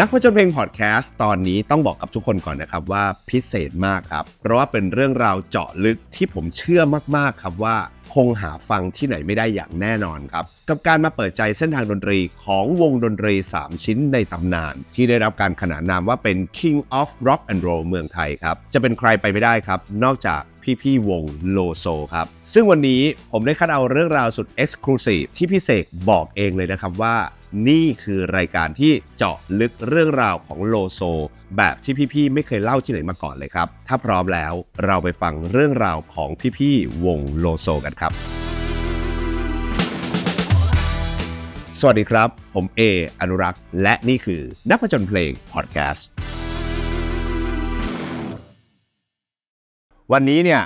นักผจญเพลงพอดแคสต์ตอนนี้ต้องบอกกับทุกคนก่อนนะครับว่าพิเศษมากครับ เพราะว่าเป็นเรื่องราวเจาะลึกที่ผมเชื่อมากๆครับว่าคงหาฟังที่ไหนไม่ได้อย่างแน่นอนครับกับการมาเปิดใจเส้นทางดนตรีของวงดนตรี 3 ชิ้นในตำนาน ที่ได้รับการขนานนามว่าเป็น King of Rock and Roll เมืองไทยครับ จะเป็นใครไปไม่ได้ครับ นอกจากพี่ๆวงโลโซครับซึ่งวันนี้ผมได้คัดเอาเรื่องราวสุดเอ็กซ์คลูซีฟที่พี่เสกบอกเองเลยนะครับว่านี่คือรายการที่เจาะลึกเรื่องราวของโลโซ แบบที่พี่ ๆ ไม่เคยเล่าที่ไหนมาก่อนเลยครับ ถ้าพร้อมแล้วเราไปฟังเรื่องราวของพี่ ๆ วงโลโซกันครับ สวัสดีครับ ผมเอ อนุรักษ์และนี่คือนักผจญเพลงพอดแคสต์วันนี้เนี่ย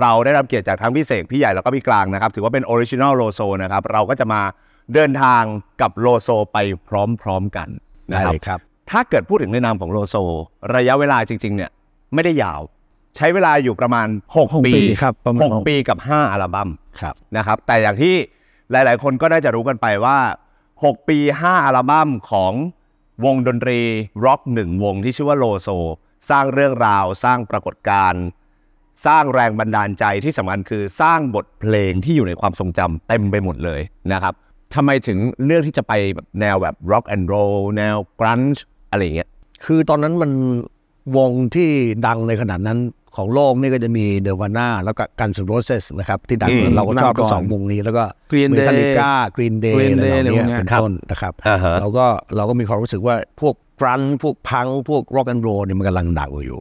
เราได้รับเกียรติจากทั้งพี่เสกพี่ใหญ่แล้วก็พี่กลางนะครับ ถือว่าเป็นออริจินอลโลโซนะครับ เราก็จะมาเดินทางกับโลโซไปพร้อมๆกันนะครับครับ ถ้าเกิดพูดถึงในนามของโลโซ ระยะเวลาจริง ๆ เนี่ยไม่ได้ยาว ใช้เวลาอยู่ประมาณ 6 ปีครับหกปีกับ 5 อัลบั้ม ครับ นะครับ แต่อย่างที่หลายๆคนก็ได้จะรู้กันไปว่า 6 ปี 5 อัลบั้มของวงดนตรีร็อกหนึ่งวงที่ชื่อว่าโลโซ สร้างเรื่องราว สร้างปรากฏการณ์ สร้างแรงบันดาลใจที่สำคัญคือสร้างบทเพลงที่อยู่ในความทรงจำเต็มไปหมดเลยนะครับทำไมถึงเลือกที่จะไปแบบแนวแบบร็อกแอนด์โรลแนวกรันช์อะไรเงี้ย คือตอนนั้นมันวงที่ดังในขนาดนั้นของโลกนี่ก็จะมีเดวาน่าแล้วก็กันส์โรเซสนะครับที่ดังเราก็ชอบทั้งสองวงนี้แล้วก็ Green เม Day กากรีนเดย์ Green อะไร Day เหี้อะไรเนี้ยเป็นต้นนะครับอ่าฮะเราก็เราก็มีความรู้สึกว่าพวกกรันพวกพังพวกร็อกแอนด์โรเนี่ยมันกำลังดังอยู่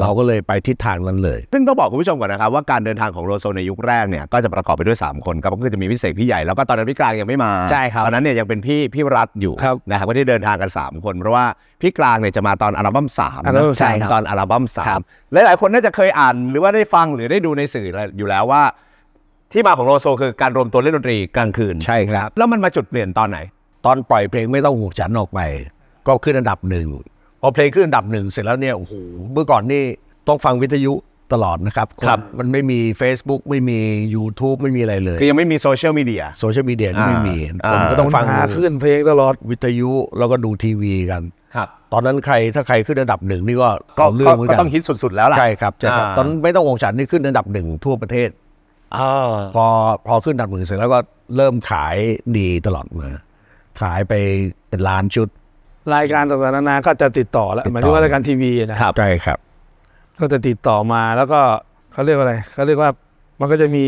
เราก็เลยไปทิศทางนั้นเลย ซึ่งต้องบอกคุณผู้ชมก่อนนะครับ ว่าการเดินทางของโรโซในยุคแรกเนี่ยก็จะประกอบไปด้วย 3 คนครับก็คือจะมีพิเศษพี่ใหญ่แล้วก็ตอนนั้นพี่กลางยังไม่มา ใช่ครับตอนนั้นเนี่ยยังเป็นพี่พี่รัฐอยู่นะครับก็ได้เดินทางกัน 3 คน เพราะว่าพี่กลางเนี่ยจะมาตอนอัลบั้มสามใช่ตอนอัลบั้มสามหลาย ๆคนน่าจะเคยอ่านหรือว่าได้ฟังหรือได้ดูในสื่ออยู่แล้วว่า ที่มาของโรโซคือการรวมตัวเล่นดนตรีกลางคืนใช่ครับแล้วมันมาจุดเปลี่ยนตอนไหน ตอนปล่อยเพลงไม่ต้องหูฉันออกไปก็ขึ้นอันดับหนึ่งอเพลงขึ้นอันดับหนึ่งเสร็จแล้วเนี่ยโอ้โหเมื่อก่อนนี่ต้องฟังวิทยุตลอดนะครับครับ มันไม่มี Facebook ไม่มี YouTube ไม่มีอะไรเลยคือยังไม่มีโซเชียลมีเดียโซเชียลมีเดียไม่มีผมก็ต้องฟังขึ้นเพลงตลอดวิทยุแล้วก็ดูทีวี กันครับ ตอนนั้นใครถ้าใครขึ้นอันดับหนึ่งนี่ก็ก็เรื่องก็ต้องฮิตสุด ๆ แล้วล่ะใช่ครับใช่ครับ ตอนไม่ต้องวงฉันนี่ขึ้นอันดับหนึ่งทั่วประเทศอพอพอขึ้นอันดับหนึ่งเสร็จแล้วก็เริ่มขายดีตลอดมาขายไปเป็นล้านชุดรายการต่างๆนานาก็จะติดต่อแล้วหมายถึงว่ารายการทีวีนะครับใช่ครับ ก็จะติดต่อมาแล้วก็เขาเรียกว่าอะไรเขาเรียกว่า มันก็จะมี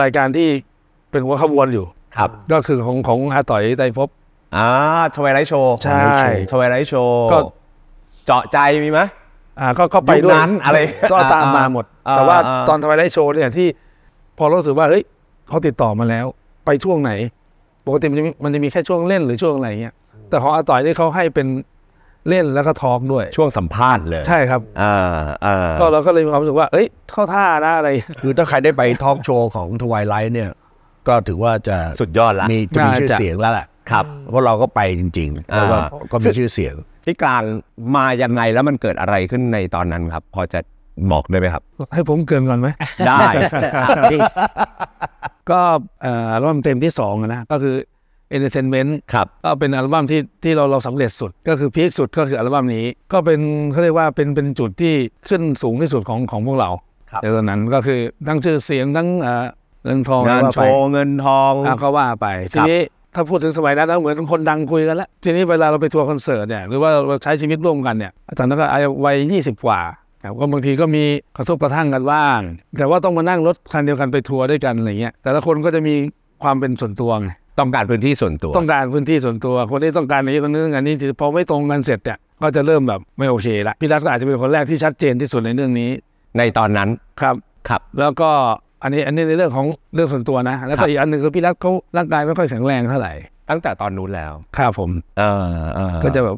รายการที่เป็นหัวขบวนอยู่ครับก็คือของของอาต่อยไตพบอ่าทวายไลท์โชว์ใช่ทวายไลท์โชว์ก็เจาะใจมีไหมอ่า ก็ก็ไปด้วยนั้นอะไร ก็ตามมาหมดแต่ว่าตอนทวายไลท์โชว์เนี่ยที่ พอรู้สึกว่าเฮ้ยเขาติดต่อมาแล้วไปช่วงไหนปกติมันจะมมันจะมีแค่ช่วงเล่นหรือช่วงอะไรเงี้ยแต่ของอาต่อยนี่เขาให้เป็นเล่นแล้วก็ทอกด้วย ช่วงสัมภาษณ์เลยใช่ครับอ่าอ่าก็เราก็เลยมีความรู้สึกว่าเอ้ยเข้าท่านะอะไรคือถ้าใครได้ไปทอกโชว์ของทวายไลท์เนี่ย ก็ถือว่าจะสุดยอดละ มีจะมีชื่อเสียงแล้วแหละครับ เพราะเราก็ไปจริงๆแล้วก็มีชื่อเสียงที่กลางมายังไงแล้วมันเกิดอะไรขึ้นในตอนนั้นครับ พอจะบอกได้ไหมครับ ให้ผมเกินก่อนไหมได้ก็ร่วมเต็มที่สองนะ ก็คือเอนเตอร์เทนเมนต์ครับก็เป็นอัลบั้มที่ที่เราเราสำเร็จสุด ก็คือพีคสุดก็คืออัลบั้มนี้ก็เป็นเขาเรียกว่าเป็นเป็นจุดที่ขึ้นสูงที่สุดของของพวกเราในตอนนั้นก็คือทั้งชื่อเสียงทั้งเงินทองงินโชว์เงินทองก็ว่าไปทีนี้ถ้าพูดถึงสมัยนั้นแล้วเหมือนคนดังคุยกันแล้วทีนี้เวลาเราไปทัวร์คอนเสิร์ตเนี่ยหรือว่าเราใช้ชีวิตร่วมกันเนี่ยตอนนั้นก็อายุวัยยี่สิบกว่าก็บางทีก็มีกระทบกระทั่งกันบ้างแต่ว่าต้องมานั่งรถคันเดียวกันไปทัวร์ด้วยกันอะไรเงี้ยแต่ละคนก็จะมีความเป็นส่วนตัวไงต้องการพื้นที่ส่วนตัวต้องการพื้นที่ส่วนตัวคนที่ต้องการนี้คนนึงอันนี้พอไม่ตรงกันเสร็จเนี่ยก็จะเริ่มแบบไม่โอเคละพี่รัฐก็อาจจะเป็นคนแรกที่ชัดเจนที่สุดในเรื่องนี้ในตอนนั้นครับครับ แล้วก็อันนี้อันนี้ในเรื่องของเรื่องส่วนตัวนะแล้วก็อีกอันหนึ่งคือพี่รัฐเขาร่างกายไม่ค่อยแข็งแรงเท่าไหร่ตั้งแต่ตอนนู้นแล้วครับผมเออก็จะแบบ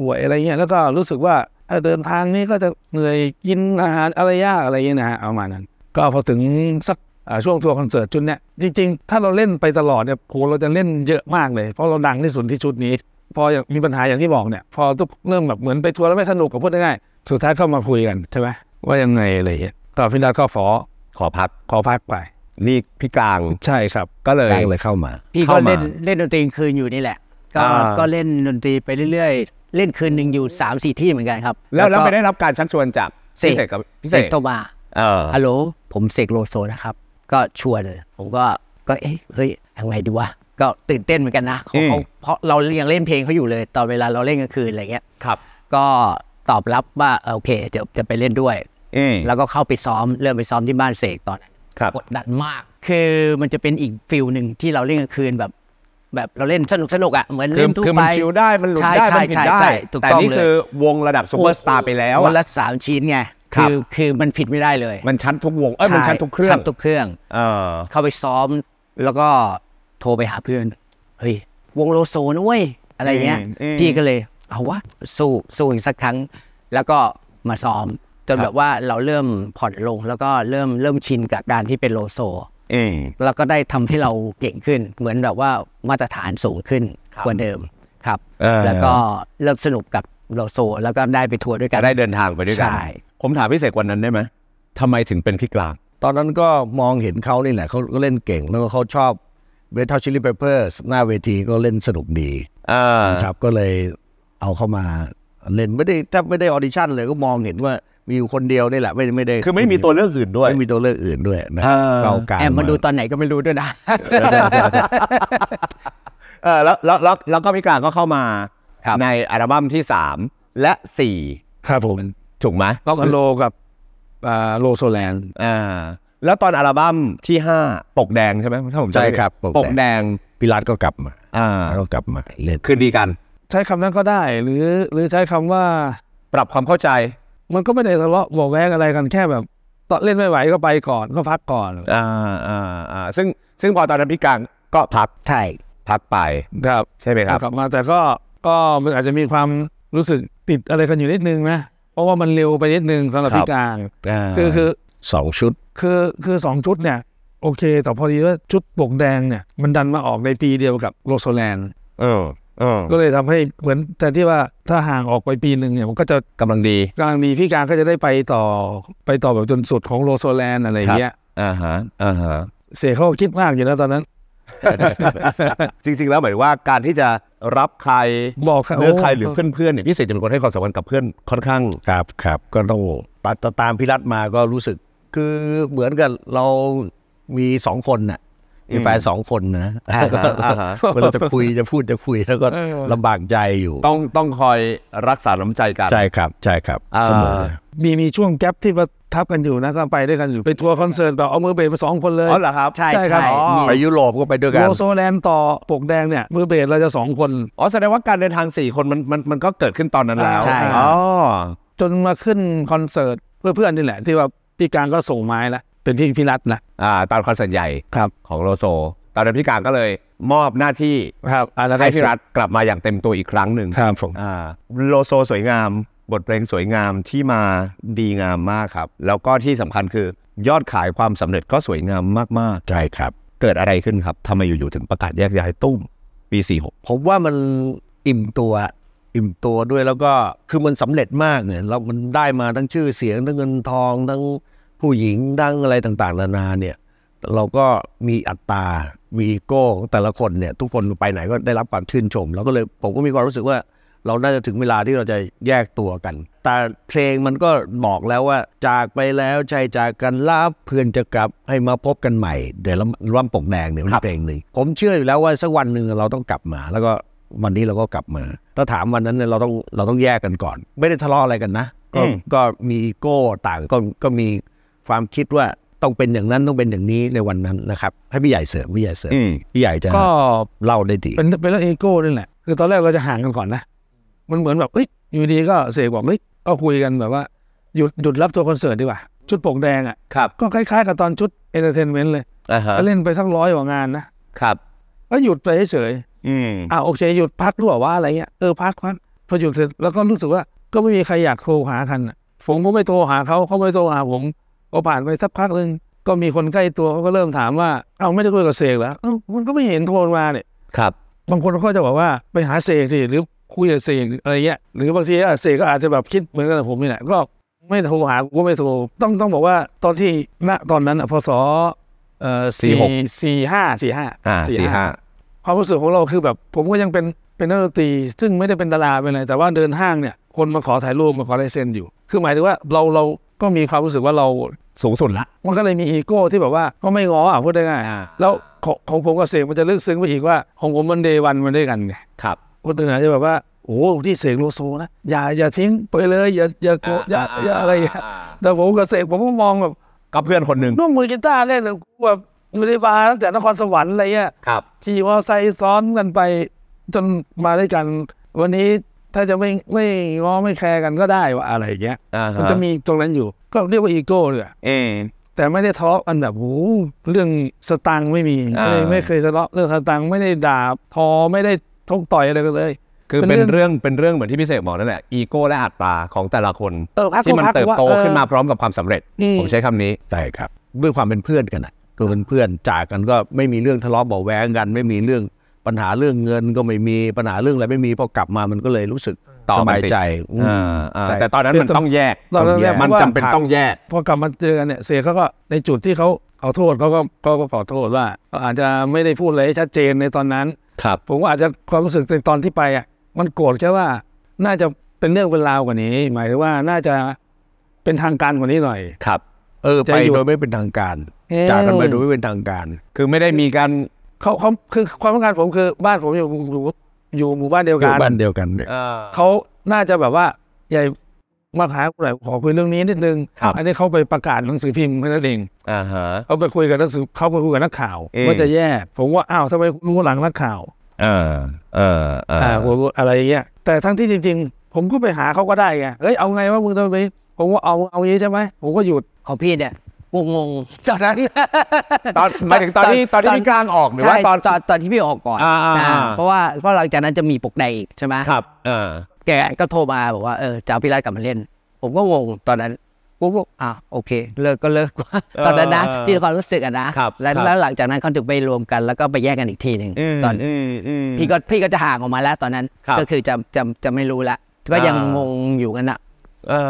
ป่วยอะไรเงี้ยแล้วก็รู้สึกว่าเดินทางนี่ก็จะเหนื่อยกินอาหารอะไรยากอะไรเงี้ยนะฮะประมาณนั้น ก็พอถึงสักช่วงทัวร์คอนเสิร์ตชุดเนี้ยจริง ๆ ถ้าเราเล่นไปตลอดเนี่ยโหเราจะเล่นเยอะมากเลย เพราะเราดังที่สุดที่ชุดนี้ พอมีปัญหาอย่างที่บอกเนี่ยพอทุกเริ่มแบบเหมือนไปทัวร์แล้วไม่สนุกกับพูดง่ายๆสุดท้ายเข้ามาคุยกันใช่ไหมว่ายังไงเลยตย่อฟินดาก็ขอขอพัก ขอพักไปนี่พี่กลางใช่ครับก็เลยเลยเข้ามาพี่ก็เล่นเล่นดนตรีคืนอยู่นี่แหละ ก็ก็เล่นดนตรีไปเรื่อยๆ เล่นคืนหนึ่งอยู่3ามสี่ที่เหมือนกันครับ แล้วแล้วไปได้รับการชักชวนจากพิเศษกับพิเศษโทรมาอฮัลโหลผมเสกโลโซนะครับก็ชวนผมก็ก็เอ๊ะเฮ้ยทำไงดีวะก็ตื่นเต้นเหมือนกันนะเขาเาเพราะเรายังเล่นเพลงเขาอยู่เลย ตอนเวลาเราเล่นกลางคืนอะไรเงี้ยครับ ก็ตอบรับว่าโอเคเดี๋ยวจะไปเล่นด้วยแล้วก็เข้าไปซ้อมเริ่มไปซ้อมที่บ้านเสกตอนนั้นกดดันมากคือมันจะเป็นอีกฟิลหนึ่งที่เราเล่นกลางคืนแบบแบบเราเล่นสนุกสนุกอ่ะเหมือนเล่นทุ่ไปคือมันชิลได้มันหลุดได้มันผิดได้แต่นี่คือวงระดับซูเปอร์สตาร์ไปแล้ววันละสามชิ้นไงคือคือมันผิดไม่ได้เลย มันชั้นทุกวง เอ้ย มันชั้นทุกเครื่องชั้นทุกเครื่องเออเข้าไปซ้อม แล้วก็โทรไปหาเพื่อน เฮ้ย วงโลโซนะเว้ย อะไรเงี้ย พี่ก็เลยเอาวะสู้สู้อีกสักครั้ง แล้วก็มาซ้อมจนแบบว่าเราเริ่มผ่อนลง แล้วก็เริ่มเริ่มชินกับการที่เป็นโลโซแล้วก็ได้ทำให้เราเก่งขึ้น เหมือนแบบว่ามาตรฐานสูงขึ้นกว่าเดิมครับ แล้วก็เริ่มสนุกกับโลโซ แล้วก็ได้ไปทัวร์ด้วยกัน ได้เดินทางไปด้วยกันใช่ผมถามพี่เสกวันนั้นได้ไหมทำไมถึงเป็นพี่กลาง ตอนนั้นก็มองเห็นเขานี่แหละเขาก็เล่นเก่งแล้วก็เขาชอบเวทเทอร์ชิลลี่เปเปอร์สหน้าเวทีก็เล่นสนุกดีครับก็เลยเอาเข้ามาเล่นไม่ได้ถ้าไม่ได้ออดิชั่นเลยก็มองเห็นว่ามีอยู่คนเดียวนี่แหละไม่ไม่ได้คือไม่มีตัวเลือกอื่นด้วยไม่มีตัวเลือกอื่นด้วยนะเราการแอบมาดูตอนไหนก็ไม่รู้ด้วยนะเออแล้วแล้วแล้วก็พี่กลางก็เข้ามาในอัลบั้มที่สามและสี่ครับผมถูกไหมล็อกอันโลกับโลโซแลนอ่าแล้วตอนอัลบั้มที่ห้าปกแดงใช่ไหมถ้าผมจำไม่ผิดปกแดงพิรัตก็กลับมาอ่าก็กลับมาเล่นคืนดีกัน ใช้คำนั้นก็ได้หรือหรือใช้คำว่า ปรับความเข้าใจมันก็ไม่ได้ทะเลาะบอกแว้งอะไรกันแค่แบบตอนเล่นไม่ไหวก็ไปก่อนก็พักก่อนอ่าอ่าอ่าซึ่งซึ่ง พอตอนนั้นพิการก็พักใช่พักไปครับใช่ไหมครับกลับมาแต่ก็ก็มันอาจจะมีความรู้สึกติดอะไรกันอยู่นิดนึงนะเพราะว่ามันเร็วไปนิดนึงสำหรับพี่กลางคือคือสองชุด คือคือสองชุดเนี่ย โอเค แต่พอดีว่าชุดปกแดงเนี่ย มันดันมาออกในปีเดียวกับโรโซแลนด์ เออก็เลยทำให้เหมือนแต่ที่ว่าถ้าห่างออกไปปีหนึ่งเนี่ย มันก็จะกำลังดีกำลังดีพี่กลางก็จะได้ไปต่อไปต่อแบบจนสุดของโรโซแลนด์อะไรเงี้ย อ่าฮะอ่าฮะ เสียเขาคิดมากอยู่นะตอนนั้น จริงๆแล้วหมายว่าการที่จะรับใครบอกเลือกใคร หรือเพื่อนๆเนี่ยพี่เสกจะเป็นคนให้ความสำคัญกับเพื่อนค่อนข้างครับครับ ก็ต้องตามพี่รัตมาก็รู้สึกคือเหมือนกับเรามีสองคนน่ะมีแฟนสองคนนะเวลาจะคุยจะพูดจะคุย แล้วก็ลำบากใจอยู่ ต้องต้องคอยรักษาน้ำใจกัน ใช่ครับใช่ครับเสมอมี มีช่วงแก๊ปที่ว่าทับกันอยู่นะก็ไปด้วยกันอยู่ไปทัวร์คอนเสิร์ตแบบเอามือเบสมาสองคนเลย อ๋อเหรอครับ ใช่ใช่ครับไปยุโรปก็ไปด้วยกันโลโซแลนต่อ ปกแดงเนี่ยมือเบสเราจะสองคน อ๋อ แสดงว่าการเดินทางสี่คนมันมันมันก็เกิดขึ้นตอนนั้นแล้วใช่อ๋อจนมาขึ้นคอนเสิร์ตเพื่อเพื่อนนี่แหละ ที่ว่า พี่การก็ส่งไม้ละเป็นที่พี่รัตนะอ่าตอนคอนเสิร์ตใหญ่ครับของโลโซตอนนั้นพี่การก็เลยมอบหน้าที่ครับให้พี่รัตกลับมาอย่างเต็มตัวอีกครั้งหนึ่งครับผมอ่า โลโซสวยงามบทเพลงสวยงามที่มาดีงามมากครับ แล้วก็ที่สำคัญคือยอดขายความสำเร็จก็สวยงามมากๆใช่ครับ เกิดอะไรขึ้นครับทำไมอยู่ๆถึงประกาศแยกย้ายตุ้มปี4กผมว่ามันอิ่มตัวอิ่มตัวด้วยแล้วก็คือมันสำเร็จมากเนี่ยเรามันได้มาทั้งชื่อเสียงทั้งเงินทอง ทั้งผู้หญิงทั้งอะไรต่างๆ นานาเนี่ยเราก็มีอัตรามีอีโก้ของแต่ละคนเนี่ยทุกคนไปไหนก็ได้รับความชื่นชม เราก็เลยผมก็มีความรู้สึกว่าเราน่าจะถึงเวลาที่เราจะแยกตัวกัน แต่เพลงมันก็บอกแล้วว่า จากไปแล้วใจจากกันลาเพื่อนจะกลับให้มาพบกันใหม่เดี๋ยวร่ำปกแดงเนี่ยมเพลงนึงผมเชื่ออยู่แล้วว่าสักวันหนึ่งเราต้องกลับมา แล้วก็วันนี้เราก็กลับมา ถ้าถามวันนั้นเนี่ยเราต้องเราต้องแยกกันก่อน ไม่ได้ทะเลาะอะไรกันนะ ก็ก็มีโก้ต่างก็ก็มีความคิดว่าต้องเป็นอย่างนั้นต้องเป็นอย่างนี้ในวันนั้นนะครับให้พี่ใหญ่เสริมพี่ใหญ่เสริมพี่ใหญ่จะก็เล่าได้ดีเป็นเป็นเรื่องเอโก้นี่แหละคือตอนแรกเราจะห่างกันก่อนนะมันเหมือนแบบ เอ้ย อยู่ดีก็เสกบอกเฮ้ยก็คุยกันแบบว่า หยุดหยุดรับตัวคอนเสิร์ตดีกว่า ชุดปกแดงอ่ะครับ ก็คล้าย ๆ กับตอนชุดเอนเตอร์เทนเมนต์เลยอก็เล่นไปสักร้อยกว่างานนะ ครับก็หยุดไปเฉยอืมอ่าโอเค หยุดพักรั้วว่าอะไรเงี้ย เออ พักพักพอหยุดเสร็จ แล้วก็รู้สึกว่า ก็ไม่มีใครอยากโทรหากันผมก็ไม่โทรหาเขาเขาไม่โทรหาผม ก็ผ่านไปสักพักหนึ่งก็มีคนใกล้ตัวเขาก็เริ่มถามว่า เอาไม่ได้คุยกับเสกแล้ว มันก็ไม่เห็นโทรมาเนี่ย ครับ บางคนเขาจะบอกว่าไปหาเสกสิหรืคุยกับเสกอะไรเงี้ยหรือบางทีเสกก็อาจจะแบบคิดเหมือนกันกับผมนี่แหละก็ไม่โทรหาก็ไม่โทรต้องต้องบอกว่าตอนที่ณตอนนั้นอ่ะพศสี่สี่ห้าสี่ห้าสี่ห้าความรู้สึกของเราคือแบบผมก็ยังเป็นเป็นนักดนตรีซึ่งไม่ได้เป็นดาราเป็นอะไรแต่ว่าเดินห้างเนี่ยคนมาขอถ่ายรูปมาขอลายเซ็นอยู่คือหมายถึงว่าเราเราก็มีความรู้สึกว่าเราสูงสุดละมันก็เลยมีอีโก้ที่แบบว่าก็ไม่ง้ออ่ะพูดได้ง่ายแล้วของของผมกับเสกมันจะลึกซึ้งไปอีกว่าของผมมันเดวันมันด้วยกันไงครับคนตื่นอาจจะแบบว่าโอ้ที่เสกโลโซนะอย่าอย่าทิ้ง ไปเลย อย่าอย่าโกอย่าอย่าอะไรแต่ผมกับเสกผมก็มองแบบกับเพื่อนคนหนึ่งนุ่งมือกีตาร์เล่นแบบอยู่ในบาร์ตั้งแต่นครสวรรค์อะไรเงี้ยครับที่ว่าใส่ซ้อนกันไป จนมาด้วยกัน วันนี้ถ้าจะไม่ไม่ง้อไม่แคร์กันก็ได้ว่าอะไรเงี้ยมันจะมีตรงนั้นอยู่ก็เรียกว่าอีโก้เลยเอแต่ไม่ได้ทะเลาะกันแบบโอ้เรื่องสตังไม่มีไม่เคยทะเลาะเรื่องสตังไม่ได้ด่าทอไม่ได้ท้องต่อยอะไรกันเลย คือเป็นเรื่องเป็นเรื่องเหมือนที่พี่เสกบอกนั่นแหละอีโก้และอัตราของแต่ละคนที่มันเติบโตขึ้นมาพร้อมกับความสำเร็จผมใช้คำนี้ใช่ครับด้วยความเป็นเพื่อนกัน่ะก็เป็นเพื่อนจากกันก็ไม่มีเรื่องทะเลาะเบาแวงกัน ไม่มีเรื่องปัญหาเรื่องเงิน ก็ไม่มีปัญหาเรื่องอะไรไม่มีพอกลับมามันก็เลยรู้สึกสบายใจแต่ตอนนั้นมันต้องแยกตอนแรกมันจำเป็นต้องแยกพอกลับมาเจอกันเนี่ย เสกเขาก็ในจุดที่เขาขอโทษเขาก็เขาก็ขอโทษว่าอาจจะไม่ได้พูดอะไรชัดเจนในตอนนั้นครับผมว่าอาจจะความรู้สึกในตอนที่ไปอ่ะมันโกรธแค่ว่า น่าจะเป็นเรื่องเป็นราวกว่านี้ หมายถึงว่าน่าจะเป็นทางการกว่านี้หน่อย ครับ เออไปโดยไม่เป็นทางการ จากกันไปโดยไม่เป็นทางการ คือไม่ได้มีการเขาเขาคือความต้องการผมคือบ้านผมอยู่อยู่อยู่หมู่บ้านเดียวกันบ้านเดียวกันเขาน่าจะแบบว่าใหญ่มาหากูห่ขอคุยเรื่องนี้นิดนึงครับอันนี้เขาไปประกาศหนังสือพิมพ์แค่นั้นเองอ่าฮะเขาไปคุยกับหนังสือเขาไปคุยกับนักข่าว ว่าจะแย่ ผมว่าอ้าวทำไมคุณรู้หลังนักข่าวเออเอออ่าอ่าอะไรอย่างเงี้ยแต่ทั้งที่จริงๆ ผมก็ไปหาเขาก็ได้ไงเอ้ย เอาไงวะมึงทำไมผมว่าเอาเอางี้ใช่ไหมผมก็หยุดของพี่เนี่ยงงงตอนนั้นตอนหมายถึงตอนที่ตอนที่พี่กลางออกหรือว่าตอนตอนที่พี่ออกก่อนอ่าเพราะว่าเพราะหลังจากนั้นจะมีปกแดงอีกใช่ไหมครับเออแกก็โทรมาบอกว่าเออจะเอาพี่รัฐกลับมาเล่น ผมก็งงตอนนั้นกู๊บอ่ะโอเค เลิกก็เลิกว่าตอนนั้นนะที่ความรู้สึกอ่ะนะแล้วหลังจากนั้นเขาถึงไปรวมกันแล้วก็ไปแยกกันอีกทีหนึ่งตอนพี่ก็พี่ก็จะห่างออกมาแล้วตอนนั้นก็คือจะจะจะไม่รู้ละก็ยังงงอยู่กันอะ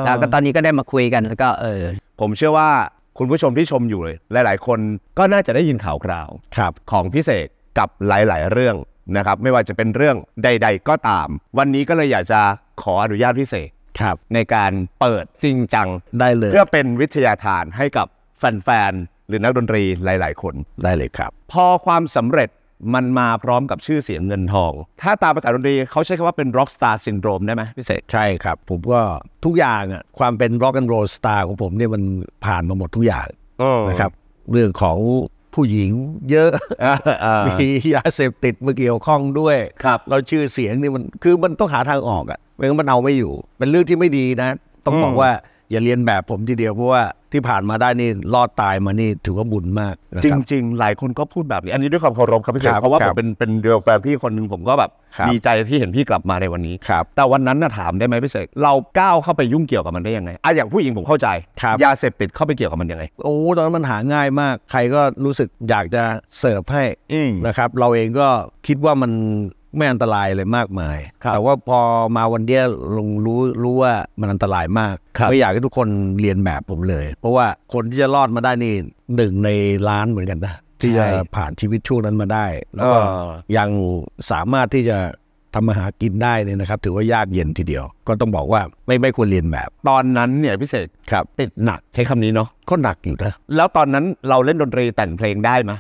แล้วก็ตอนนี้ก็ได้มาคุยกัน แล้วก็เออ ผมเชื่อว่าคุณผู้ชมที่ชมอยู่เลยหลาย ๆ คนก็น่าจะได้ยินข่าวคราวครับของพิเศษกับหลายๆเรื่องนะครับไม่ว่าจะเป็นเรื่องใดๆ ก็ตาม วันนี้ก็เลยอยากจะขออนุญาตพิเศษ ครับ ในการเปิดจริงจังได้เลย เพื่อเป็นวิทยาทานให้กับแฟนๆ หรือนักดนตรีหลายๆ คน ได้เลยครับ พอความสำเร็จมันมาพร้อมกับชื่อเสียงเงินทอง ถ้าตามภาษาดนตรีเขาใช้คำว่าเป็น rock star syndrome ได้ไหมพิเศษใช่ครับผมก็ทุกอย่างอ่ะความเป็น rock and roll star ของผมเนี่ยมันผ่านมาหมดทุกอย่างนะครับเรื่องของผู้หญิงเยอะ มียาเสพติดมาเกี่ยวข้องด้วยครับเราชื่อเสียงนี่มันคือมันต้องหาทางออกอ่ะไม่งั้นมันเอาไม่อยู่ เป็นเรื่องที่ไม่ดีนะ ต้องบอกว่าอย่าเรียนแบบผมทีเดียวเพราะว่าที่ผ่านมาได้นี่รอดตายมานี่ถือว่าบุญมากจริงรๆหลายคนก็พูดแบบนี้อันนี้ด้วยความเคารพครับพี่เสกเพราะว่าผบมเป็นเป็นเดียวแฟนพี่คนหนึ่งผมก็แบบบดีใจที่เห็นพี่กลับมาในวันนี้แต่วันนั้นน่ะถามได้ไหมพี่เสกเราก้าวเข้าไปยุ่งเกี่ยวกับมันได้ยังไงอ่ะอย่างผู้หญิงผมเข้าใจยาเสพติดเข้าไปเกี่ยวกับมันยังไงโอ้ตอนนั้นมันหาง่ายมากใครก็รู้สึกอยากจะเสิร์ฟให้นะครับ เราเองก็คิดว่ามันไม่อันตรายเลยมากมาย แต่ว่าพอมาวันเดียลงรู้รู้ว่ามันอันตรายมาก ไม่อยากให้ทุกคนเรียนแบบผมเลย เพราะว่าคนที่จะรอดมาได้นี่หนึ่งในล้านเหมือนกันนะที่จะผ่านชีวิตช่วงนั้นมาได้แล้วก็ยังสามารถที่จะทำมาหากินได้เนี่ยนะครับ ถือว่ายากเย็นทีเดียว ก็ต้องบอกว่าไม่ไม่ควรเรียนแบบ ตอนนั้นเนี่ยพิเศษครับติดหนักใช้คำนี้เนาะก็หนักอยู่นะ แล้วตอนนั้นเราเล่นดนตรีแต่งเพลงได้ไหม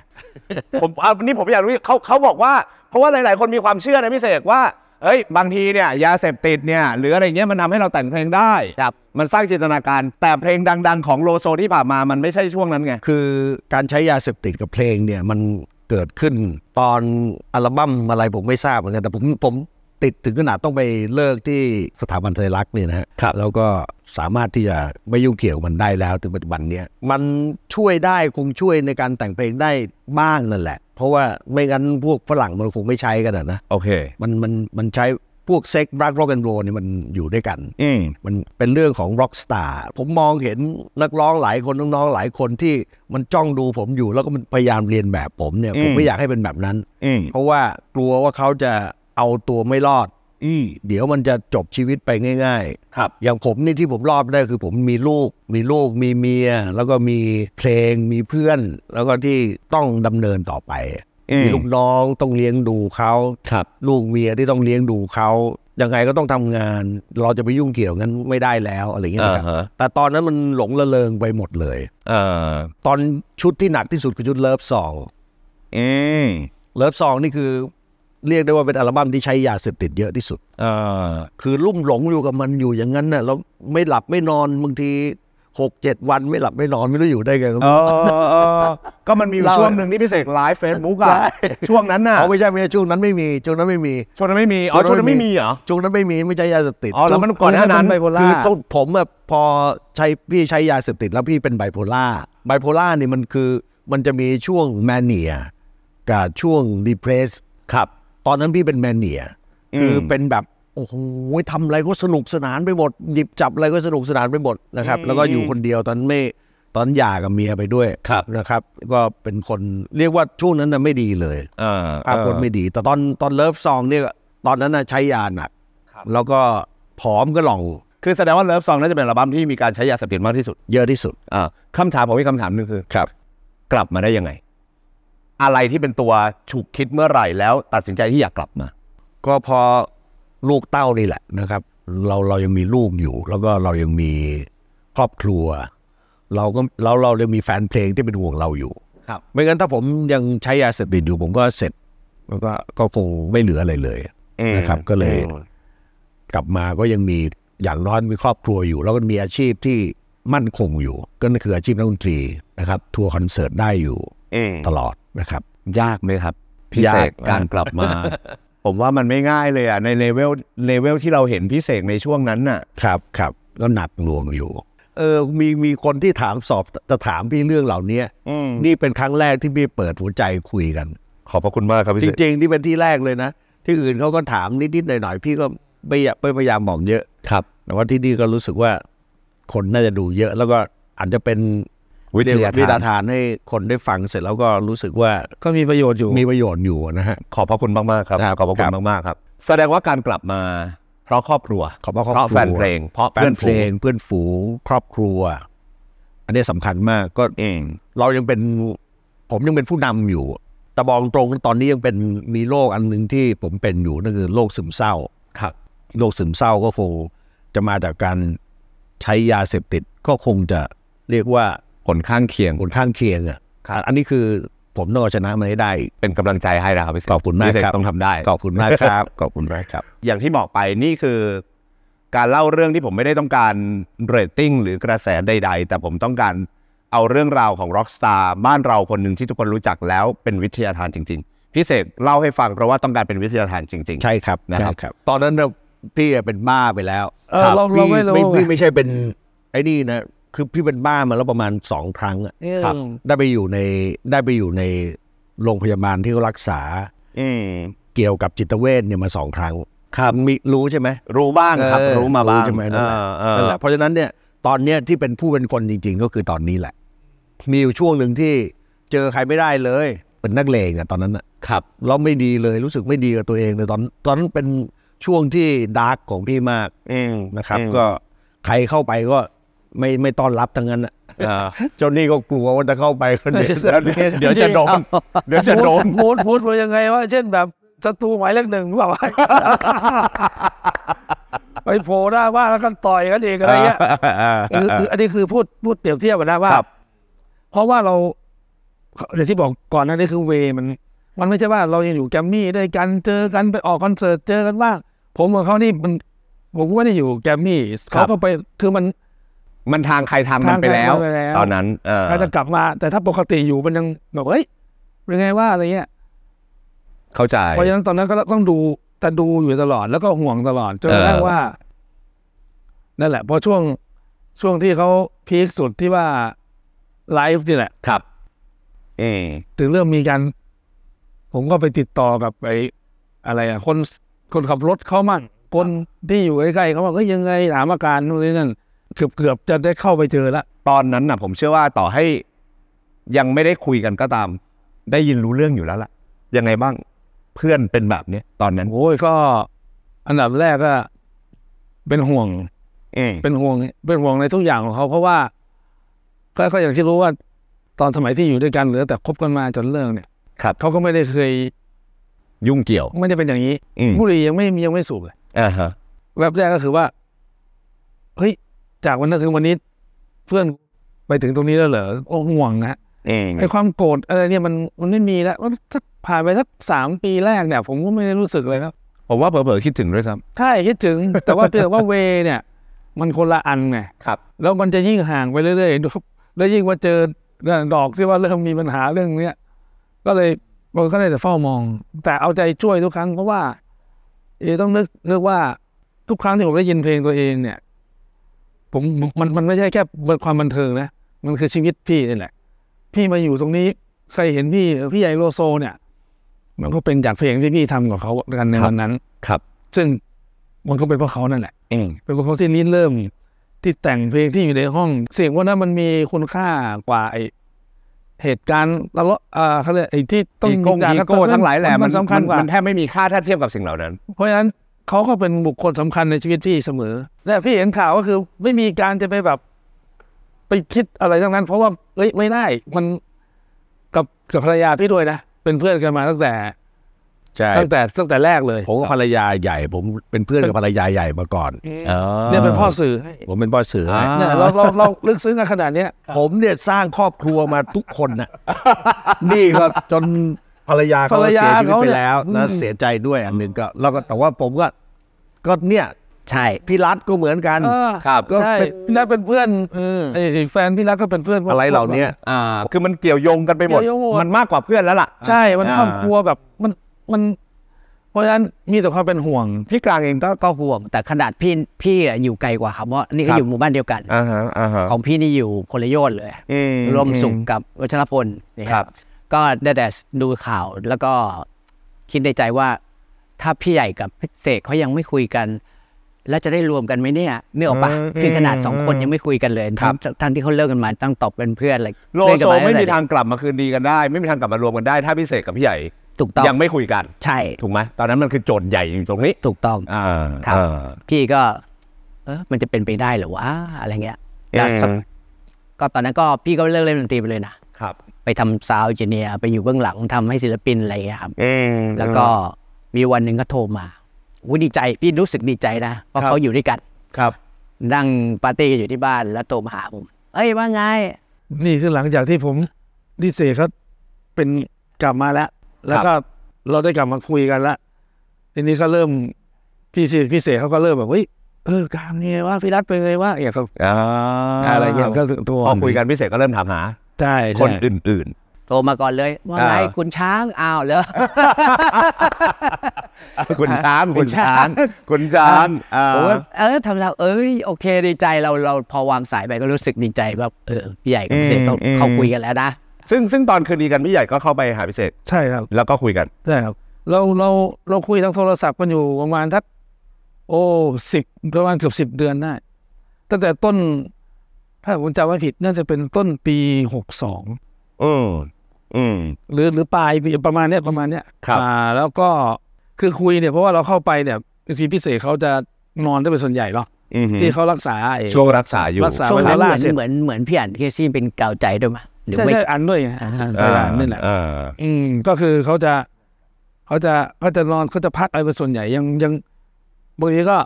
ผมอันนี้ผมอยากรู้เขาเขาบอกว่าเพราะว่าหลายๆคนมีความเชื่อนะพี่เสกว่าเอ้ยบางทีเนี่ยยาเสพติดเนี่ยหรืออะไรเงี้ยมันทำให้เราแต่งเพลงได้ครับ มันสร้างจินตนาการ แต่เพลงดัง ๆ ของโลโซที่ผ่านมา มันไม่ใช่ช่วงนั้นไง คือการใช้ยาเสพติดกับเพลงเนี่ย มันเกิดขึ้นตอนอัลบั้มอะไรผมไม่ทราบเหมือนกัน แต่ผมผมติดถึงขนาดต้องไปเลิกที่สถาบันไทยรักเนี่ยนะฮะแล้วก็สามารถที่จะไม่ยุ่งเกี่ยวมันได้แล้วถึงปัจจุบันเนี้ยมันช่วยได้คงช่วยในการแต่งเพลงได้บ้างนั่นแหละเพราะว่าไม่งั้น พวกฝรั่งมันคงไม่ใช้กันนะโอเคมันมันมันใช้พวกเซ็กรักร็อกแอนด์โรนี่มันอยู่ด้วยกันอืมันเป็นเรื่องของร็อกสตาร์ผมมองเห็นนักร้องหลายคนน้องๆหลายคนที่มันจ้องดูผมอยู่ แล้วก็มันพยายามเรียนแบบผมเนี่ย ผมไม่อยากให้เป็นแบบนั้นเพราะว่ากลัวว่าเขาจะเอาตัวไม่รอดอืเดี๋ยวมันจะจบชีวิตไปง่าย ๆ ครับอย่างผมนี่ที่ผมรอบได้คือผมมีลูก มีลูกมีเมีย แล้วก็มีเพลงมีเพื่อน แล้วก็ที่ต้องดำเนินต่อไปอมมีลูกน้องต้องเลี้ยงดูเขาครับลูกเมียที่ต้องเลี้ยงดูเขายังไงก็ต้องทำงาน เราจะไปยุ่งเกี่ยวงั้นไม่ได้แล้วอะไรอย่างเงี้ยนะครับแต่ตอนนั้นมันหลงระเริงไปหมดเลยอตอนชุดที่หนักที่สุดคือชุดเลิฟสองเลิฟสองนี่คือเรียกได้ว่าเป็นอัลบั้มที่ใช้ยาเสพติดเยอะที่สุดอคือลุ่มหลงอยู่กับมันอยู่อย่างนั้นน่ะแล้วไม่หลับไม่นอนบางทีหกเจ็ดวันไม่หลับไม่นอนไม่รู้อยู่ได้ไงก็มันมีช่วงหนึ่งที่พิเศษไลฟ์เฟซบุ๊กอะช่วงนั้นน่ะเขาไม่ใช่ไม่ใช่ช่วงนั้นไม่มีช่วงนั้นไม่มีช่วงนั้นไม่มีอ๋อช่วงนั้นไม่มีเหรอช่วงนั้นไม่มีไม่ใช่ยาเสพติดอ๋อแล้วมันก่อนหน้านั้นไบโพล่าคือผมแบบพอใช้พี่ใช้ยาเสพติดแล้วพี่เป็นไบโพล่าไบโพล่านี่มันคือ มันจะมีช่วงแมเนียกับช่วงดีเพรสครับตอนนั้นพี่เป็นแมนเนียคือเป็นแบบโอ้โหทำอะไรก็สนุกสนานไปหมดหยิบจับอะไรก็สนุกสนานไปหมดนะครับแล้วก็อยู่คนเดียวตอนไม่ตอนหย่ากับเมียไปด้วยนะครับ ก็เป็นคนเรียกว่าช่วงนั้นน่ะไม่ดีเลยภาพคนไม่ดีแต่ตอนตอนเลิฟซองเนี่ยตอนนั้นน่ะใช้ยาหนักแล้วก็ผอมก็หลงคือแสดงว่าเลิฟซองน่าจะเป็นอัลบั้มที่มีการใช้ยาเสพติดมากที่สุดเยอะที่สุดอ่าคำถามผมมีคำถามหนึ่งคือครับ กลับมาได้ยังไงอะไรที่เป็นตัวฉุกคิดเมื่อไหร่แล้ว ตัดสินใจที่อยากกลับมา ก็พอลูกเต้านี่แหละนะครับ เราเรายังมีลูกอยู่ แล้วก็เรายังมีครอบครัว เราก็เราเรายังมีแฟนเพลงที่เป็นห่วงเราอยู่ ครับไม่งั้นถ้าผมยังใช้ยาเสพติดอยู่ ผมก็เสร็จแล้วก็ก็คงไม่เหลืออะไรเลยนะครับก็เลยกลับมาก็ยังมีอย่างน้อยมีครอบครัวอยู่ แล้วก็มีอาชีพที่มั่นคงอยู่ ก็คืออาชีพนักดนตรีนะครับ ทัวร์คอนเสิร์ตได้อยู่ตลอดนะครับ ยากไหมครับพิเศษการกลับมา ผมว่ามันไม่ง่ายเลยอ่ะในเลเวลเลเวลที่เราเห็นพิเศษในช่วงนั้นน่ะครับครับก็หนักหน่วงอยู่ เออ มีมีคนที่ถามสอบจะถามพี่เรื่องเหล่านี้นี่เป็นครั้งแรกที่พี่เปิดหัวใจคุยกัน ขอบพระคุณมากครับพี่เสกจริงๆที่เป็นที่แรกเลยนะที่อื่นเขาก็ถามนิดๆหน่อยๆพี่ก็ไม่พยายามบอกเยอะครับแต่ว่าที่นี่ก็รู้สึกว่าคนน่าจะดูเยอะ แล้วก็อาจจะเป็นวิทยาิทาทานให้คนได้ฟังเสร็จแล้วก็รู้สึกว่า ก็มีประโยชน์อยู่มีประโยชน์อยู่นะฮะขอบพระคุณมากมากครับขอบพระคุณมากมากครับ แสดงว่าการกลับมา เพราะครอบครัวเพราะแฟนเพลงเพราะเพื่อนเพลงเพื่อนฝูงครอบครัว อันนี้สำคัญมากก็เอง เรายังเป็นผมยังเป็นผู้นำอยู่แต่บอกตรงตอนนี้ยังเป็นมีโรคอันหนึ่งที่ผมเป็นอยู่นั่นคือโรคซึมเศร้า ครับโรคซึมเศร้าก็คงจะมาจากการ ใช้ยาเสพติดก็คงจะ เรียกว่าผลข้างเคียงผลข้างเคียงอ่ะอันนี้คือผมต้องเอาชนะมาให้ได้ เป็นกำลังใจให้นะครับขอบคุณมากครับต้องทำได้ขอบคุณมากครับ ขอบคุณมากครับ อย่างที่บอกไปนี่คือ การเล่าเรื่องที่ผมไม่ได้ต้องการเรตติ้งหรือกระแสใดๆ แต่ผมต้องการเอาเรื่องราวของร็อกสตาร์บ้านเราคนหนึ่งที่ทุกคนรู้จักแล้วเป็นวิทยาทานจริงๆ พิเศษเล่าให้ฟังเพราะว่าต้องการเป็นวิทยาทานจริง ๆ ใช่ครับนะครับ ตอนนั้นพี่เป็นบ้าไปแล้วเราไม่รู้ไม่ใช่เป็นไอ้นี่นะคือพี่เป็นบ้ามาแล้วประมาณสองครั้งครับได้ไปอยู่ในได้ไปอยู่ในโรงพยาบาลที่เขารักษาเกี่ยวกับจิตเวชเนี่ยมาสองครั้ง ครับมีรู้ใช่ไหมรู้บ้างครับ รู้มาบ้างใช่ไหมนั่นแหละเพราะฉะนั้นเนี่ย ตอนเนี้ยที่เป็นผู้เป็นคนจริง ๆ ก็คือตอนนี้แหละ มีอยู่ช่วงหนึ่งที่เจอใครไม่ได้เลยเป็นนักเลงอะตอนนั้นอะครับเราไม่ดีเลยรู้สึกไม่ดีกับตัวเองเลยตอน ตอนนั้นเป็นช่วงที่ดาร์กของพี่มากนะครับ ก็ใครเข้าไปก็ไม่ไม่ต้อนรับทั้งนั้นเจ้านี่ก็กลัวว่าจะเข้าไป เดี๋ยวจะโดน เดี๋ยวจะโดน พูดพูดว่ายังไงว่าเช่นแบบศัตรูหมายเลขหนึ่งหรือเปล่า ไปโผล่หน้าว่าแล้วก็ต่อยกันเองอะไรเงี้ยอันนี้คือพูดพูดเปรียบเทียบนะว่า เพราะว่าเราเดี๋ยวที่บอกก่อนนั้นนี่คือเวมัน มันไม่ใช่ว่าเรายังอยู่แกมมี่ได้กันเจอกันไปออกคอนเสิร์ตเจอ กันบ้างผมกับเขานี่มัน ผมก็ไได้อยู่แกมมี่เขาก็ไปคือมันมันทางใครทำมันไปแล้วตอนนั้นอาจจะกลับมา แต่ถ้าปกติอยู่มันยังแบบเอ้ย เป็นไงว่าอะไรเงี้ย เข้าใจเพราะฉะนั้นตอนนั้นก็ต้องดู แต่ดูอยู่ตลอด แล้วก็ห่วงตลอดจนกระทั่งว่า นั่นแหละพอช่วงช่วงที่เขาพีคสุดที่ว่าไลฟ์นี่แหละ ครับ เออถึงเริ่มมีการผมก็ไปติดต่อกับไออะไร อ่ะ คนคนขับรถเขามั่ง คนที่อยู่ใกล้ๆเขาบอกเฮ้ยยังไงถามอาการนู่นนี่นั่นเกือบเกือบจะได้เข้าไปเจอแล้วตอนนั้นน่ะ ผมเชื่อว่าต่อให้ยังไม่ได้คุยกันก็ตาม ได้ยินรู้เรื่องอยู่แล้วล่ะ ยังไงบ้างเพื่อนเป็นแบบเนี้ยตอนนั้นโอ้ยก็อันดับแรกก็ เป็นห่วง เอ เป็นห่วงเป็นห่วงในทุกอย่างของเขาเพราะว่าก็ก็อย่างที่รู้ว่า ตอนสมัยที่อยู่ด้วยกันเหลือ แต่คบกันมาจนเรื่องเนี่ยครับเขาก็ไม่ได้เคยยุ่งเกี่ยวไม่ได้เป็นอย่างนี้บุหรี่ยังไม่ยังไม่สูบเลยอ่าฮะแบบแรกก็คือว่าเฮ้ยจากวันนั้นถึงวันนี้เพื่อนไปถึงตรงนี้แล้วเหรอโอ้ห่วงนะไอ้ความโกรธอะไรเนี่ยมันมันไม่มีแล้วถ้าผ่านไปสักสามปีแรกเนี่ยผมก็ไม่ได้รู้สึกเลยครับผมว่าเผลอๆคิดถึงด้วยซ้ำใช่คิดถึงแต่ว่าเจอว่าเวเนี่ย มันคนละอันไงครับ แล้วมันจะยิ่งห่างไปเรื่อยๆดูแล้วยิ่งว่าเจอดอกที่ว่าเริ่มมีปัญหาเรื่องเนี้ย ก็เลยมันก็เลยแต่เฝ้ามอง แต่เอาใจช่วยทุกครั้งเพราะว่าเอต้องนึกนึกว่า ทุกครั้งที่ผมได้ยินเพลงตัวเองเนี่ยผมมันมันไม่ใช่แค่ความบันเทิงนะ มันคือชีวิตพี่นี่แหละ พี่มาอยู่ตรงนี้ใครเห็นพี่พี่ใหญ่โลโซเนี่ยมันก็เป็นจากเพลงที่พี่ทำกับเขากันในวันนั้น ครับ ซึ่งมันก็เป็นเพราะเขานั่นแหละเอง เป็นเพราะเขาที่นี้เริ่มที่แต่งเพลงที่อยู่ในห้อง เสียงว่านั้นมันมีคุณค่ากว่าไอเหตุการณ์ละเลาะอ่าเขาเรียกไอ้ที่ต้องมีการโก้ทั้งหลายแหละมันสำคัญกว่ามันแทบไม่มีค่าถ้าเทียบกับสิ่งเหล่านั้น เพราะฉะนั้นเขาก็เป็นบุคคลสำคัญในชีวิตพี่เสมอเนี่ยพี่เห็นข่าวก็คือไม่มีการจะไปแบบ ไปคิดอะไรทั้งนั้นเพราะว่า เอ้ย ไม่ได้ มันกับกับภรรยาพี่ด้วยนะเป็นเพื่อนกันมาตั้งแต่ตั้งแต่ตั้งแต่แรกเลย ผมกับภรรยาใหญ่ผม เป็นเพื่อนกับภรรยาใหญ่มาก่อนเนี่ยเป็นพ่อสื่อผมเป็นพ่อสื่อเนี่ยเราเราเราลึกซึ้งกันขนาดเนี้ย ผมเนี่ยสร้างครอบครัวมาทุกคนนะนี่ก็จนภรรยาเขาเสียชีวิตไปแล้วนะเสียใจด้วยอันหนึ่งก็เราก็แต่ว่าผมก็ก็เนี่ย ใช่พี่รัฐก็เหมือนกันครับก็พี่รัฐเป็นเพื่อนแฟนพี่รัฐก็เป็นเพื่อนอะไรเหล่านี้อ่า คือมันเกี่ยวโยงกันไปหมด มันมากกว่าเพื่อนแล้วล่ะ ใช่มันครอบครัวแบบมันมัน เพราะฉะนั้นมีแต่ความเป็นห่วง พี่กลางเองก็ก็ห่วง แต่ขนาดพี่พี่อยู่ไกลกว่าครับว่านี่ก็อยู่หมู่บ้านเดียวกันของพี่นี่อยู่คนละยอดเลยรวมสุขกับวัชรพลนะครับก็ได้แต่ดูข่าวแล้วก็คิดในใจว่า ถ้าพี่ใหญ่กับพี่เสกเขายังไม่คุยกัน แล้วจะได้รวมกันไหมเนี่ยเนื้อออกปะคือขนาดสองคนยังไม่คุยกันเลยครับทั้งที่เขาเลิกกันมาตั้งตบเป็นเพื่อนอะไรโลโซไม่มีทางกลับมาคืนดีกันได้ไม่มีทางกลับมารวมกันได้ถ้าพี่เสกกับพี่ใหญ่ถูกต้องยังไม่คุยกันใช่ ถูกไหมตอนนั้นมันคือโจทย์ใหญ่อยู่ตรงนี้ถูกต้องอครับพี่ก็ เออมันจะเป็นไปได้หรือวะอะไรเงี้ยแล้วก็ตอนนั้นก็พี่ก็เลิกเล่นดนตรีไปเลยนะไปทำซาวเจเนียไปอยู่เบื้องหลังทำให้ศิลปินอะไรอย่างเงี้ยครับแล้วก็มีวันหนึ่งก็โทรมาวุ้ดีใจพี่รู้สึกดีใจนะเพราะเขาอยู่ด้วยกัน ครับ นั่งปาร์ตี้อยู่ที่บ้านแล้วโทรมาหาผม เอ้ยว่าไง นี่คือหลังจากที่ผมดิเซเขาเป็นกลับมาแล้ว แล้วก็เราได้กลับมาคุยกันละทีนี้เขาเริ่มพี่สิพี่เสเขาก็เริ่มแบบเฮ้ยเออกางเนี่ยว่าพี่รัตเป็นไงว่าอย่างเขาอะไรอย่างเงี้ยก็ตัวพอคุยกันพี่เสก็เริ่มถามหาใช่คนอื่นๆโทรมาก่อนเลยว่าไงคุณช้างอ้าวเหรอคุณช้างคุณช้างคุณช้างวาเออทำเรา เอ้ย โอเคดีใจเราเราพอวางสายไปก็รู้สึกดีใจแบบ เออพี่ใหญ่กับเสกเขาคุยกันแล้วนะ ซึ่งซึ่งตอนคืนดีกันพี่ใหญ่ก็เข้าไปหาพิเศษใช่ครับแล้วก็คุยกัน ใช่ครับเราเราเราคุยทางโทรศัพท์กันอยู่ประมาณทักโอ้สิบประมาณเกือบสิบเดือนได้ตั้งแต่ต้นถ้าผมจำไม่ผิดน่าจะเป็นต้นปีหกสองอือืมหรือหรือปลายประมาณเนี้ยประมาณเนี้ยครับอ่า แล้วก็คือคุยเนี่ย เพราะว่าเราเข้าไปเนี่ยทีพิเศษเขาจะนอนได้เป็นส่วนใหญ่หรอกที่เขารักษาไอ้ช่วงรักษาอยู่รักษาช่วงเวนเหลามือนเสร็จเหมือนเหมือนพี่อันเคซี่เป็นเกาใจด้วยมั้ยใช่ใช่ อันด้วยอ่าอ่าันนี่แหละอ่าอืมก็คือเขาจะเขาจะเขาจะนอนเขาจะพักอะไรเป็นส่วนใหญ่ยังยังบางทีก็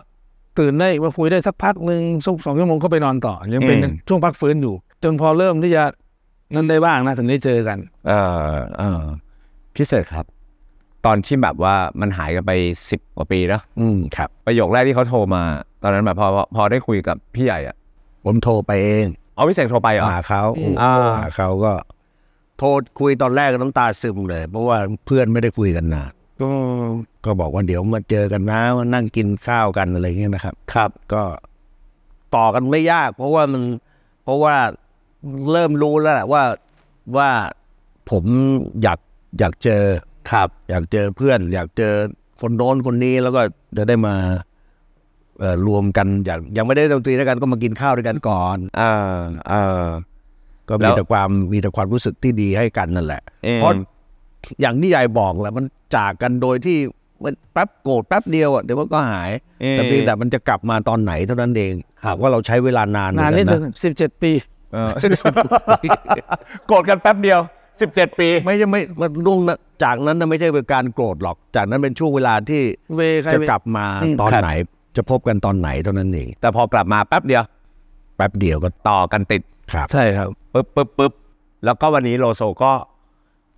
ตื่นได้มาคุยได้สักพักหนึ่งสักสองชั่วโมงก็ไปนอนต่อ ยังเป็นช่วงพักฟื้นอยู่ จนพอเริ่มที่จะนั่นได้บ้างนะถึงได้เจอกัน เออเออพิเศษครับ ตอนที่แบบว่ามันหายกันไปสิบกว่าปีแล้วอืมครับ ประโยคแรกที่เขาโทรมา ตอนนั้นแบบพอพอได้คุยกับพี่ใหญ่อ่ะผมโทรไปเองเอาพิเศษโทรไปเหรอหาเขาอ่าเขาก็โทรคุยตอนแรกก็น้ำตาซึมเลย เพราะว่าเพื่อนไม่ได้คุยกันนานก็ก็บอกว่าเดี๋ยวมาเจอกันนะมานั่งกินข้าวกันอะไรเงี้ยนะครับ ครับ ก็ต่อกันไม่ยากเพราะว่ามัน เพราะว่าเริ่มรู้แล้วแหละ ว่าว่าผมอยากอยากเจอครับ อยากเจอเพื่อน อยากเจอคนโน้นคนนี้แล้วก็จะได้มาเอ่อรวมกันอยากยังไม่ได้ดนตรีด้วยกัน ก็มากินข้าวด้วยกันก่อนอ่าอ่าก็มีแต่ความมีแต่ความรู้สึกที่ดีให้กันนั่นแหละเพราะอย่างที่ยายบอกแหละมันจากกันโดยที่มันแป๊บโกรธแป๊บเดียวอ่ะเดี๋ยวมันก็หายแต่เพียงแต่มันจะกลับมาตอนไหนเท่านั้นเองหากว่าเราใช้เวลานานนานนิดนึงสิบเจ็ดปีโกรธกันแป๊บเดียวสิบเจ็ดปี ไม่ใช่ไม่มันล่วงจากนั้นไม่ใช่เป็นการโกรธหรอกจากนั้นเป็นช่วงเวลาที่จะกลับมาตอนไหนจะพบกันตอนไหนเท่านั้นเองแต่พอกลับมาแป๊บเดียว แป๊บเดียวก็ต่อกันติดครับใช่ครับปึ๊บปึ๊บปึ๊บแล้วก็วันนี้โลโซก็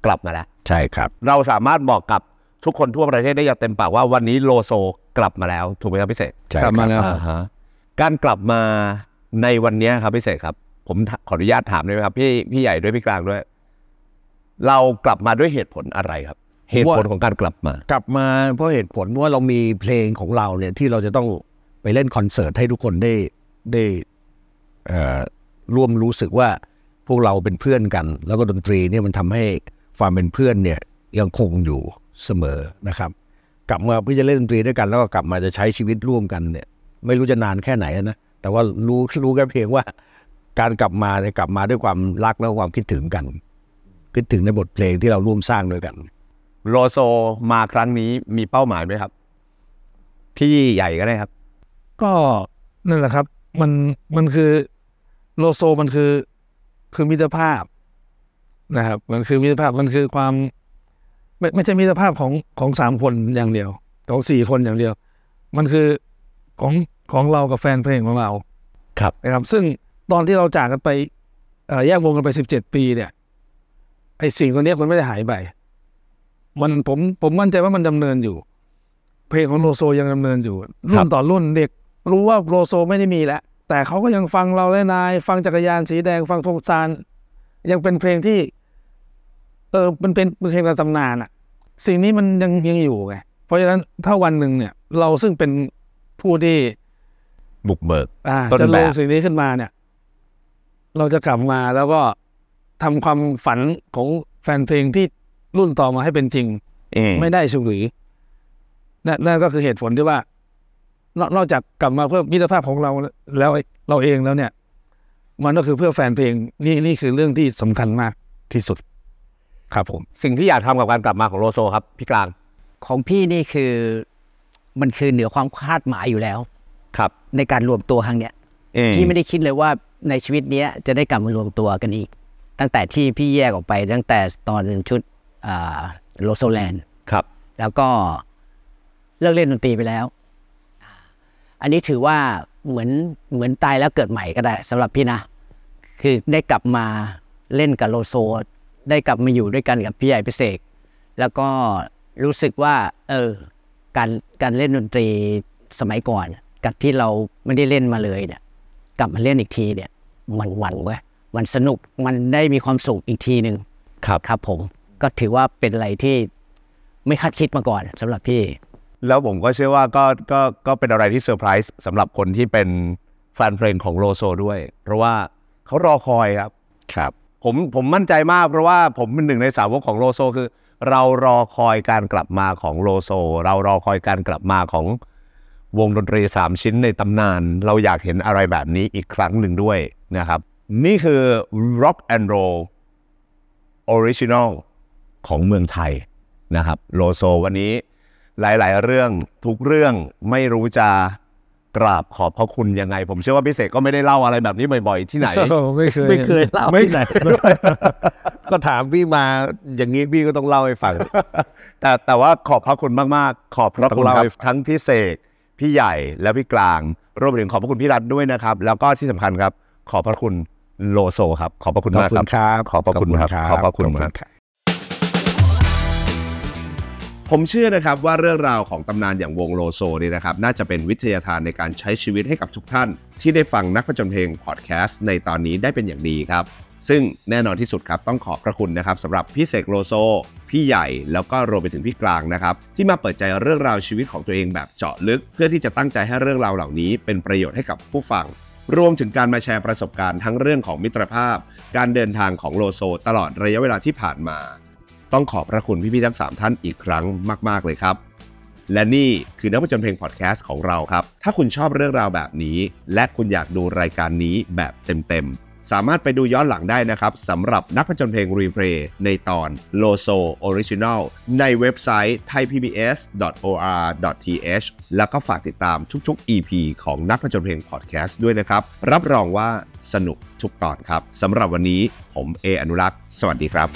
กลับมาแล้วใช่ครับ เราสามารถบอกกับทุกคนทั่วประเทศได้อย่างเต็มปากว่าวันนี้โลโซ กลับมาแล้วถูกไหมครับพี่เสกกลับมาแล้วฮะการกลับมาในวันนี้ครับพี่เสกครับ ผมขออนุญาตถามได้ไหมครับพี่พี่ใหญ่ด้วยพี่กลางด้วยเรากลับมาด้วยเหตุผลอะไรครับ เหตุผลของการกลับมา กลับมา เพราะเหตุผลว่าเรามีเพลงของเราเนี่ยที่เราจะต้องไปเล่นคอนเสิร์ตให้ทุกคนได้ได้ร่วมรู้สึกว่าพวกเราเป็นเพื่อนกัน แล้วก็ดนตรีเนี่ยมันทำให้ความเป็นเพื่อนเนี่ยยังคงอยู่เสมอนะครับ กลับมาเพื่อจะเล่นดนตรีด้วยกันแล้วก็กลับมาจะใช้ชีวิตร่วมกันเนี่ย ไม่รู้จะนานแค่ไหนนะแต่ว่ารู้รู้แค่เพียงว่า การกลับมาเนี่ยกลับมาด้วยความรักและความคิดถึงกัน คิดถึงในบทเพลงที่เราร่วมสร้างด้วยกันโลโซมาครั้งนี้มีเป้าหมายไหมครับ พี่ใหญ่ก็ได้ครับ ก็นั่นแหละครับ มันมันคือโลโซมันคือคือมิตรภาพนะครับมันคือมิตรภาพมันคือความไม่ไม่ใช่มิตรภาพของของสามคนอย่างเดียวของสี่คนอย่างเดียว มันคือของของเรากับแฟนเพลงของเรา ครับ นะครับซึ่งตอนที่เราจากกันไปแยกวงกันไปสิบเจ็ดปีเนี่ยไอ้สิ่งตัวนี้มันไม่ได้หายไปมันผมผมมั่นใจว่ามันดำเนินอยู่ เพลงของโลโซยังดำเนินอยู่รุ่นต่อรุ่นเด็กรู้ว่าโลโซไม่ได้มีแล้วแต่เขาก็ยังฟังเราและนายฟังจักรยานสีแดงฟังฟงซาน ยังเป็นเพลงที่เออมันเป็นเพลงตำนานอะสิ่งนี้มันยังยังอยู่ไง เพราะฉะนั้นถ้าวันหนึ่งเนี่ย เราซึ่งเป็นผู้ที่บุกเบิกจะลงสิ่งนี้ขึ้นมาเนี่ย เราจะกลับมาแล้วก็ทำความฝันของแฟนเพลงที่รุ่นต่อมาให้เป็นจริงไม่ได้สุหรือนั่นก็คือเหตุผลที่ว่านอกจากกลับมาเพื่อมิตรภาพของเราแล้วเราเองแล้วเนี่ย มันก็คือเพื่อแฟนเพลงนี่นี่คือเรื่องที่สำคัญมากที่สุดครับผมสิ่งที่อยากทำกับการกลับมาของโลโซครับ พี่กลาง ของพี่นี่คือ มันคือเหนือความคาดหมายอยู่แล้ว ครับ ในการรวมตัวครั้งเนี้ยพี่ไม่ได้คิดเลยว่าในชีวิตเนี้ยจะได้กลับมารวมตัวกันอีก ตั้งแต่ที่พี่แยกออกไป ตั้งแต่ตอนชุดโลโซแลนด์ครับ แล้วก็เลิกเล่นดนตรีไปแล้วอันนี้ถือว่าเหมือนเหมือนตายแล้วเกิดใหม่ก็ได้สำหรับพี่นะ คือได้กลับมาเล่นกับโลโซได้กลับมาอยู่ด้วยกันกับพี่ใหญ่พิเศษ แล้วก็รู้สึกว่าเออการการเล่นดนตรีสมัยก่อนกับที่เราไม่ได้เล่นมาเลยเนี่ย กลับมาเล่นอีกทีเนี่ย มันหวั่นเว้ยมันสนุกมันได้มีความสุขอีกทีหนึ่งครับครับ ผม ก็ถือว่าเป็นอะไรที่ไม่คาดคิดมาก่อนสำหรับพี่ แล้วผมก็เชื่อว่าก็ก็ก็เป็นอะไรที่เซอร์ไพรส์สำหรับคนที่เป็นแฟนเพลงของโลโซ ด้วย เพราะว่าเขารอคอยครับครับผมผมมั่นใจมากเพราะว่าผมเป็นหนึ่งในสาวกของโลโซคือ เรารอคอยการกลับมาของโลโซ เรารอคอยการกลับมาของวงดนตรี3ชิ้นในตำนาน เราอยากเห็นอะไรแบบนี้อีกครั้งหนึ่งด้วยนะครับ นี่คือ Rock and Roll Original ของเมืองไทยนะครับ โลโซวันนี้หลายๆ เรื่องทุกเรื่องไม่รู้จะกราบขอบพระคุณยังไง ผมเชื่อว่าพิเศษก็ไม่ได้เล่าอะไรแบบนี้บ่อยๆที่ไหนไม่เคย ไม่เคยเล่าที่ไหน ก็ถามพี่มาอย่างนี้พี่ก็ต้องเล่าให้ฟังแต่แต่ว่าขอบพระคุณมากๆ ขอบพระคุณครับทั้งพิเศษพี่ใหญ่และพี่กลางรวมถึงขอบพระคุณพี่รัฐด้วยนะครับ แล้วก็ที่สำคัญครับ ขอบพระคุณโลโซครับ ขอบพระคุณมากครับขอบพระคุณครับขอบพระคุณครับผมเชื่อนะครับว่าเรื่องราวของตำนานอย่างวงโลโซนี่นะครับน่าจะเป็นวิทยาทานในการใช้ชีวิตให้กับทุกท่าน ที่ได้ฟังนักประจนเพลงพอดแคสต์ในตอนนี้ได้เป็นอย่างดีครับซึ่งแน่นอนที่สุดครับต้องขอบพระคุณนะครับสำหรับพี่เสกโลโซ พี่ใหญ่แล้วก็รวมไปถึงพี่กลางนะครับที่มาเปิดใจเรื่องราวชีวิตของตัวเองแบบเจาะลึก เพื่อที่จะตั้งใจให้เรื่องราวเหล่านี้ เป็นประโยชน์ให้กับผู้ฟังรวมถึงการมาแชร์ประสบการณ์ทั้งเรื่องของมิตรภาพ การเดินทางของโลโซ ตลอดระยะเวลาที่ผ่านมาต้องขอบพระคุณพี่ๆทั้ง 3 ท่านอีกครั้งมาก ๆ เลยครับ และนี่คือนักประจนเพลงพอดแคสต์ของเราครับ ถ้าคุณชอบเรื่องราวแบบนี้ และคุณอยากดูรายการนี้แบบเต็ม ๆ สามารถไปดูย้อนหลังได้นะครับสำหรับนักประจนเพลงรีเพลย์ในตอนโลโซออริจินัลในเว็บไซต์ thaipbs.or.th แล้วก็ฝากติดตามทุก ๆ EP ของนักประจนเพลงพอดแคสต์ด้วยนะครับ รับรองว่าสนุกทุกตอนครับสำหรับวันนี้ผมเออนุรักษ์สวัสดีครับ